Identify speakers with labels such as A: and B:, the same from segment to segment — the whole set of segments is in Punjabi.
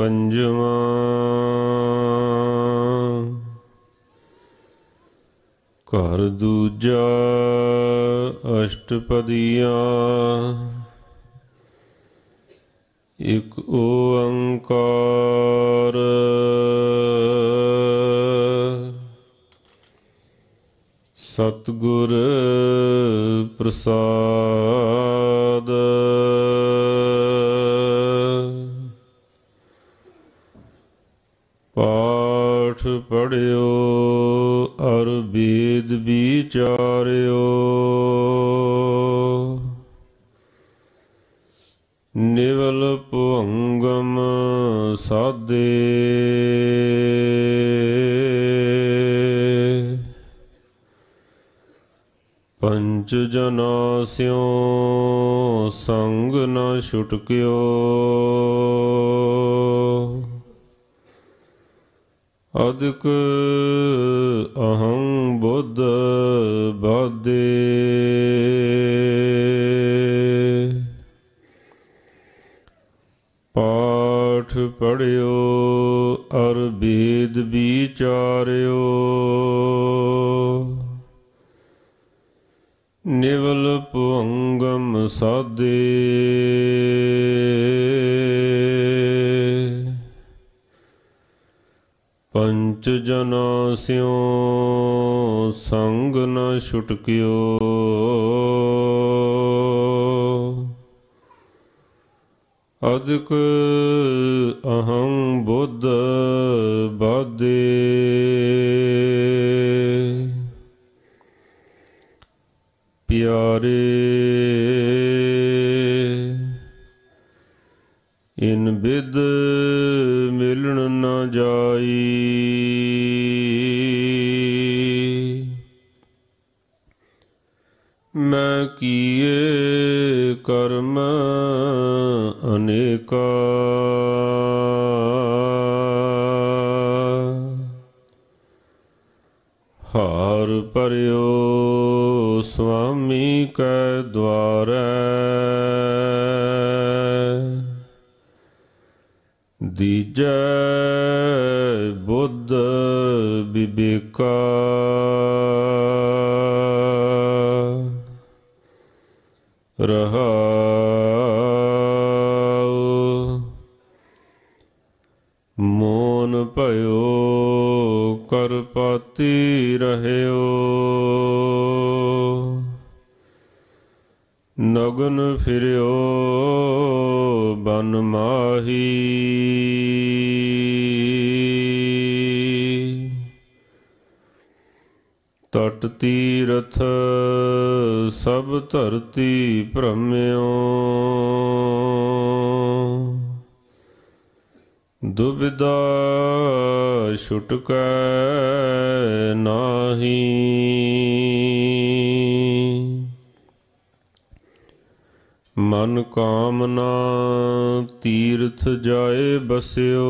A: ਪੰਜਵਾਂ ਘਰ ਦੂਜਾ ਅਸ਼ਟਪਦੀਆਂ ਇਕ ਓੰਕਾਰ ਸਤਗੁਰ ਪ੍ਰਸਾਦ ਪੜਿਓ ਅਰ ਵੇਦ ਵਿਚਾਰਿਓ ਨਿਵਲ ਭੰਗਮ ਸਾਦੇ ਪੰਜ ਜਨਾ ਸਿਉ ਸੰਗ ਨ ਛੁਟਕਿਓ ਅਦਿਕ ਅਹੰ ਬੁੱਧ ਬਾਦੇ ਪਾਠ ਪੜਿਓ ਅਰ ਵੇਦ ਵਿਚਾਰਿਓ ਨਿਵਲ ਪੁੰਗਮ ਸਾਦੇ ਪੰਚ ਜਨ ਸਿਉ ਸੰਗ ਨ ਛੁਟਕਿਓ ਅਦਕ ਅਹੰ ਬੁੱਧ ਬਾਦੇ ਪਿਆਰੇ ਇਨ ਬਿਦ ਮਿਲਣ ਨਾ ਜਾਈ ਕਰਮ ਅਨੇਕਾ ਹਰ ਪਰਿਓ ਸੁਆਮੀ ਕੈ ਦਵਾਰੈ ਦੀਜੈ ਬੁੱਧ ਬਿਬੇਕਾ ਰਹਿਓ ਨਗਨ ਫਿਰਿਓ ਬਨ ਮਾਹੀ ਤਟ ਤੀਰਥ ਸਭ ਧਰਤੀ ਭ੍ਰਮਿਓ ਦੁਬਿਦਾ ਛੁਟਕੈ ਨਾਹੀ ਮਨ ਕਾਮਨਾ ਤੀਰਥ ਜਾਏ ਬਸਿਓ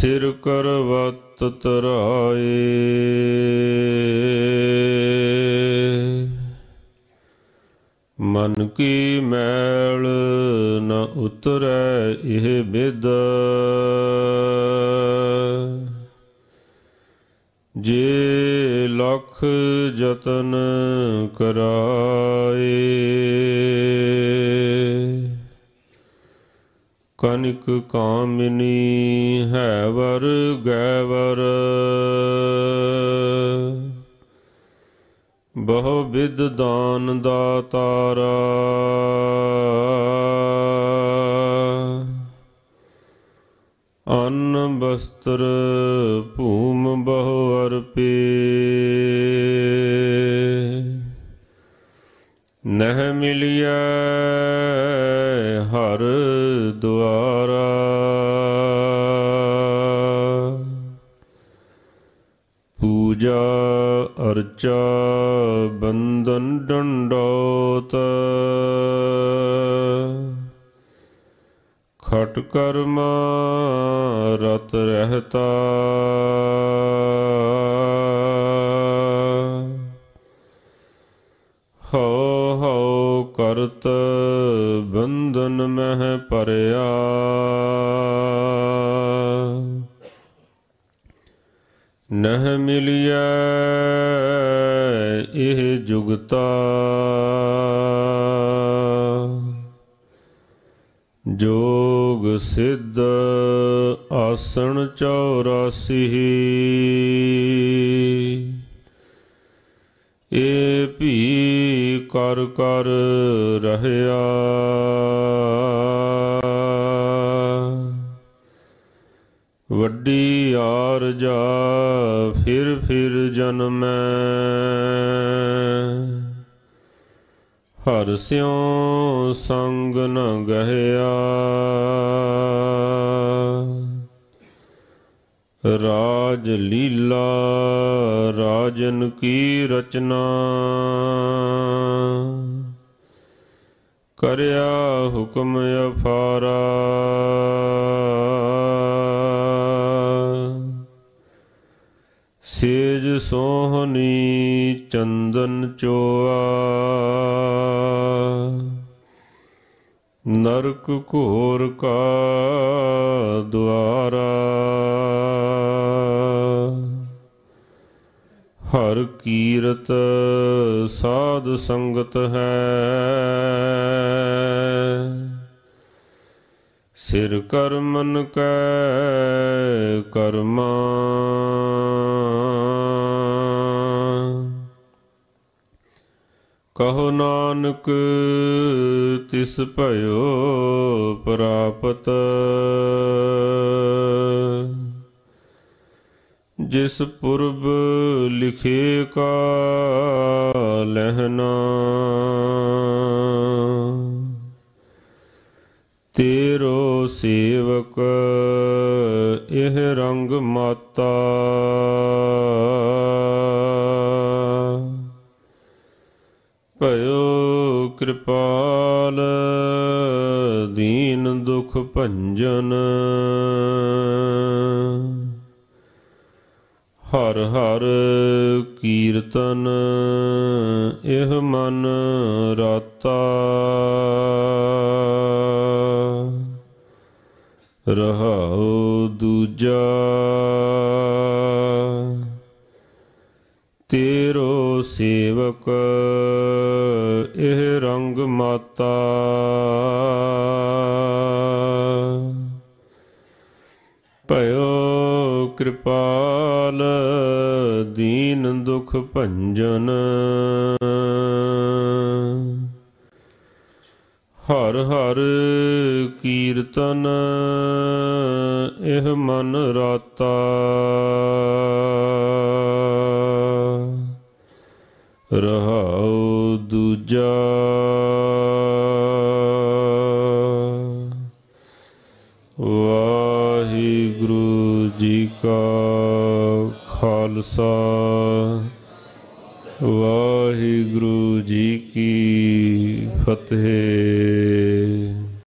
A: ਸਿਰ ਕਰਵਤ ਤਰਾਏ ਮਨ ਕੀ ਮੈਲ ਨ ਉਤਰੈ ਇਹ ਬਿਦ ਜੇ ਲਖ ਜਤਨ ਕਰਾਏ ਕਨਿਕ ਕਾਮਿਨੀ ਹੈ ਵਰ ਗੈ ਵਰ ਬਹੁ ਵਿਦ ਦਾਨ ਦਾਤਾਰਾ ਅੰਨ ਬਸਤਰ ਭੂਮ ਬਹੁ ਅਰਪੇ ਨਹ ਮਿਲਿਆ ਹਰ ਦੁਆਰਾ ਪੂਜਾ ਅਰਚਾ ਛਟ ਕਰਮ ਰਤ ਰਹਤਾ ਹੋ ਹੋ ਕਰਤ ਬੰਧਨ ਮਹ ਪਰਿਆ ਨਹ ਮਿਲਿਆ ਇਹ ਜੁਗਤਾ ਜੋ ਸਿੱਧ ਆਸਣ 84 ਏ ਭੀ ਕਰ ਕਰ ਰਹਿਆ ਵੱਡੀ ਆਰ ਜਾ ਫਿਰ ਫਿਰ ਜਨਮੈ ਹਰ ਸਿਓ ਸੰਗ ਨ ਗਹਿਆ ਰਾਜ ਲੀਲਾ ਰਾਜਨ ਕੀ ਰਚਨਾ ਕਰਿਆ ਹੁਕਮ ਅਫਾਰਾ ਸੇਜ ਸੋਹਣੀ ਚੰਦਨ ਚੋਆ ਨਰਕ ਘੋਰ ਕਾ ਦੁਆਰਾ ਹਰ ਕੀਰਤ ਸਾਧ ਸੰਗਤ ਹੈ ਸਿਰ ਕਰਮਨ ਕੈ ਕਰਮਾ ਕਹੋ ਨਾਨਕ ਤਿਸ ਭਇਓ ਪ੍ਰਾਪਤ ਜਿਸ ਪੁਰਬ ਲਿਖੇ ਕਾ ਲਹਿਨਾ ਤੇਰੋ ਸੇਵਕ ਇਹ ਰੰਗ ਮਾਤਾ ਕਿਰਪਾਲ ਦੀਨ ਦੁਖ ਭੰਜਨ ਹਰ ਹਰ ਕੀਰਤਨ ਇਹ ਮਨ ਰਾਤਾ ਰਹਾਉ ਦੂਜਾ ਤੇਰੋ ਸੇਵਕ ਇਹ ਮਾਤਾ ਭਇਓ ਕਿਰਪਾਲ ਦੀਨ ਦੁਖ ਭੰਜਨ ਹਰ ਹਰ ਕੀਰਤਨ ਇਹ ਮਨ ਰਾਤਾ ਖਾਲਸਾ ਵਾਹਿਗੁਰੂ ਜੀ ਕੀ ਫਤਿਹ